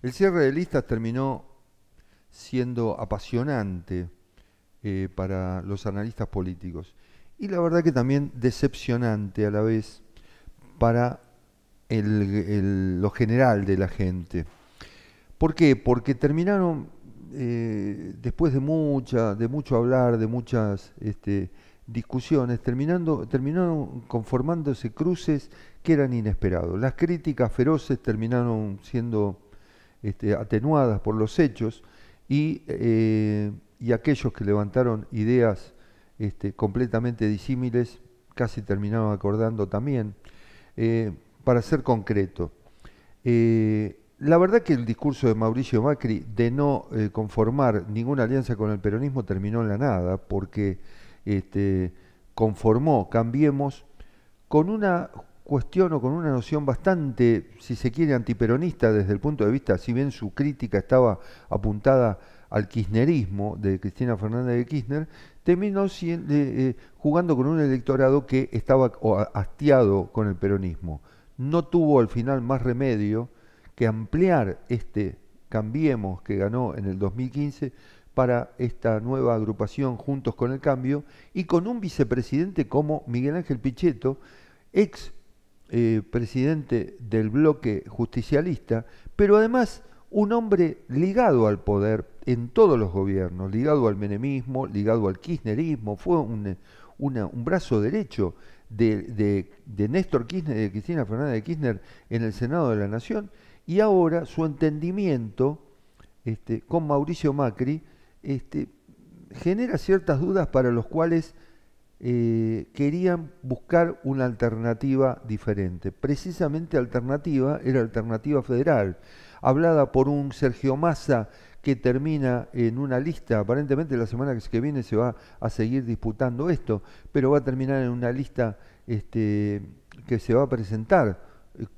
El cierre de listas terminó siendo apasionante eh, para los analistas políticos y la verdad que también decepcionante a la vez para lo general de la gente. ¿Por qué? Porque terminaron, eh, después de, mucha, de mucho hablar, de muchas este, discusiones, terminando, terminaron conformándose cruces que eran inesperados. Las críticas feroces terminaron siendo este, atenuadas por los hechos, y, eh, aquellos que levantaron ideas este, completamente disímiles, casi terminaron acordando también. Eh, para ser concreto, eh, la verdad que el discurso de Mauricio Macri de no conformar ninguna alianza con el peronismo terminó en la nada, porque este, conformó, cambiemos, con una cuestiono con una noción bastante, si se quiere, antiperonista desde el punto de vista, si bien su crítica estaba apuntada al kirchnerismo de Cristina Fernández de Kirchner, terminó eh, eh, jugando con un electorado que estaba hastiado con el peronismo. No tuvo al final más remedio que ampliar este Cambiemos que ganó en el 2015 para esta nueva agrupación Juntos con el Cambio y con un vicepresidente como Miguel Ángel Pichetto, ex eh, presidente del bloque justicialista, pero además un hombre ligado al poder en todos los gobiernos, ligado al menemismo, ligado al kirchnerismo, fue un, brazo derecho de, Néstor Kirchner de Cristina Fernández de Kirchner en el Senado de la Nación, y ahora su entendimiento este, con Mauricio Macri este, genera ciertas dudas para los cuales eh, querían buscar una alternativa diferente. Precisamente alternativa era alternativa federal, hablada por un Sergio Massa que termina en una lista, aparentemente la semana que viene se va a seguir disputando esto, pero va a terminar en una lista este, que se va a presentar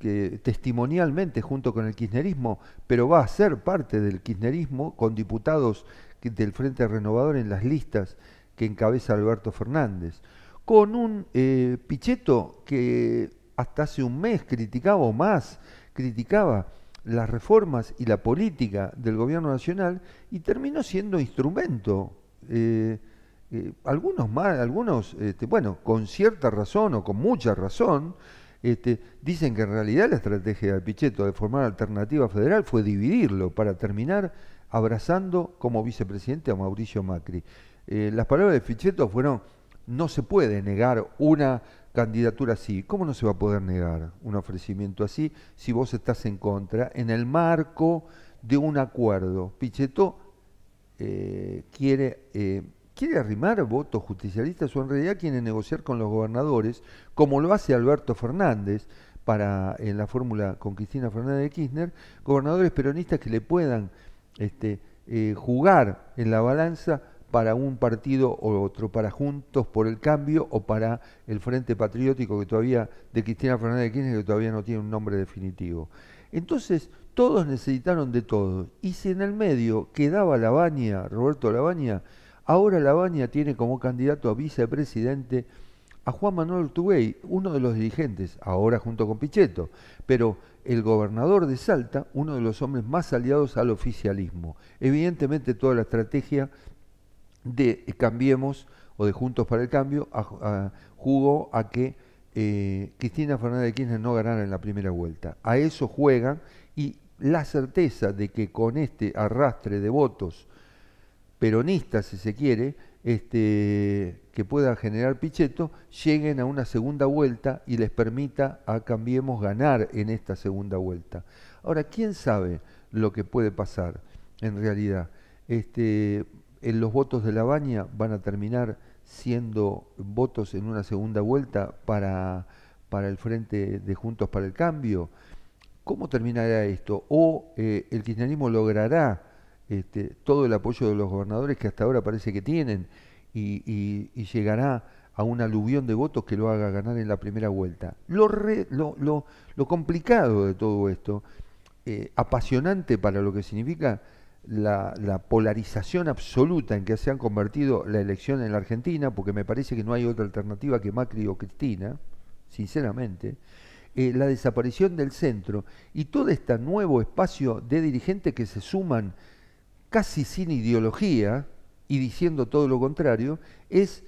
eh, testimonialmente junto con el kirchnerismo, pero va a ser parte del kirchnerismo con diputados del Frente Renovador en las listas que encabeza Alberto Fernández, con un eh, Pichetto que hasta hace un mes criticaba o más, criticaba las reformas y la política del gobierno nacional y terminó siendo instrumento. Eh, eh, algunos más, algunos, este, bueno, con cierta razón o con mucha razón, este, dicen que en realidad la estrategia de Pichetto de formar alternativa federal fue dividirlo para terminar abrazando como vicepresidente a Mauricio Macri. Eh, las palabras de Fichetto fueron, no se puede negar una candidatura así. ¿Cómo no se va a poder negar un ofrecimiento así si vos estás en contra en el marco de un acuerdo? Pichetto eh, eh, quiere, arrimar votos justicialistas o en realidad quiere negociar con los gobernadores, como lo hace Alberto Fernández para en la fórmula con Cristina Fernández de Kirchner, gobernadores peronistas que le puedan este, jugar en la balanza para un partido o otro, para Juntos por el Cambio o para el Frente Patriótico que todavía de Cristina Fernández de Kirchner que todavía no tiene un nombre definitivo. Entonces, todos necesitaron de todo. Y si en el medio quedaba Labaña, Roberto Labaña, ahora Labaña tiene como candidato a vicepresidente a Juan Manuel Tugey, uno de los dirigentes, ahora junto con Pichetto, pero el gobernador de Salta, uno de los hombres más aliados al oficialismo. Evidentemente toda la estrategia de Cambiemos o de Juntos para el Cambio jugó a que eh, Cristina Fernández de Kirchner no ganara en la primera vuelta. A eso juegan y la certeza de que con este arrastre de votos peronistas, si se quiere, este, que pueda generar Pichetto, lleguen a una segunda vuelta y les permita a Cambiemos ganar en esta segunda vuelta. Ahora, ¿quién sabe lo que puede pasar en realidad? Este, en los votos de la baña van a terminar siendo votos en una segunda vuelta para, para el frente de Juntos para el Cambio. ¿Cómo terminará esto? ¿O eh, el kirchnerismo logrará este, todo el apoyo de los gobernadores que hasta ahora parece que tienen y, llegará a un aluvión de votos que lo haga ganar en la primera vuelta? Lo, lo, complicado de todo esto, eh, apasionante para lo que significa la, polarización absoluta en que se han convertido la elección en la Argentina, porque me parece que no hay otra alternativa que Macri o Cristina, sinceramente, eh, la desaparición del centro y todo este nuevo espacio de dirigentes que se suman casi sin ideología y diciendo todo lo contrario, es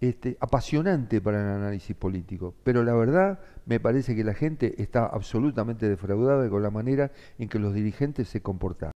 este, apasionante para el análisis político. Pero la verdad me parece que la gente está absolutamente defraudada con la manera en que los dirigentes se comportan.